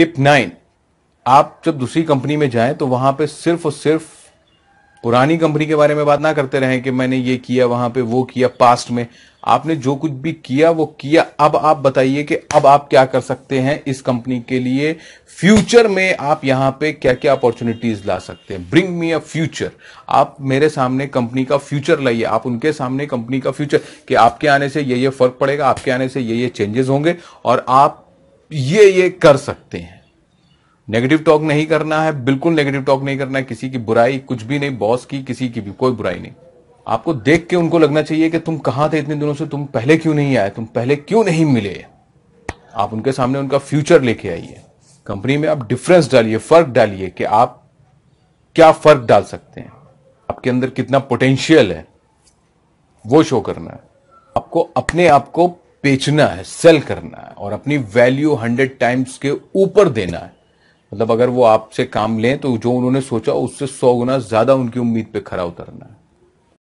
tip nine आप जब दूसरी कंपनी में जाएं तो वहां पे सिर्फ और सिर्फ पुरानी कंपनी के बारे में बात ना करते रहें कि मैंने ये किया वहां पे वो किया पास्ट में आपने जो कुछ भी किया वो किया अब आप बताइए कि अब आप क्या कर सकते हैं इस कंपनी के लिए फ्यूचर में आप यहां पे क्या क्या अपॉर्चुनिटीज ला सकते हैं ब्रिंग मी अ फ्यूचर आप मेरे सामने कंपनी का फ्यूचर लाइए आप उनके सामने कंपनी का फ्यूचर कि आपके आने से ये ये फर्क पड़ेगा आपके आने से ये ये चेंजेस होंगे और आप ये ये कर सकते हैं नेगेटिव टॉक नहीं करना है बिल्कुल नेगेटिव टॉक नहीं करना है किसी की बुराई कुछ भी नहीं बॉस की किसी की भी कोई बुराई नहीं आपको देख के उनको लगना चाहिए कि तुम कहां थे इतने दिनों से तुम पहले क्यों नहीं आए तुम पहले क्यों नहीं मिले आप उनके सामने उनका फ्यूचर लेके आइए कंपनी में आप डिफरेंस डालिए फर्क डालिए कि आप क्या फर्क डाल सकते हैं आपके अंदर कितना पोटेंशियल है वो शो करना है आपको अपने आप को बेचना है सेल करना है और अपनी वैल्यू हंड्रेड टाइम्स के ऊपर देना है मतलब अगर वो आपसे काम लें तो जो उन्होंने सोचा उससे सौ गुना ज्यादा उनकी उम्मीद पे खरा उतरना है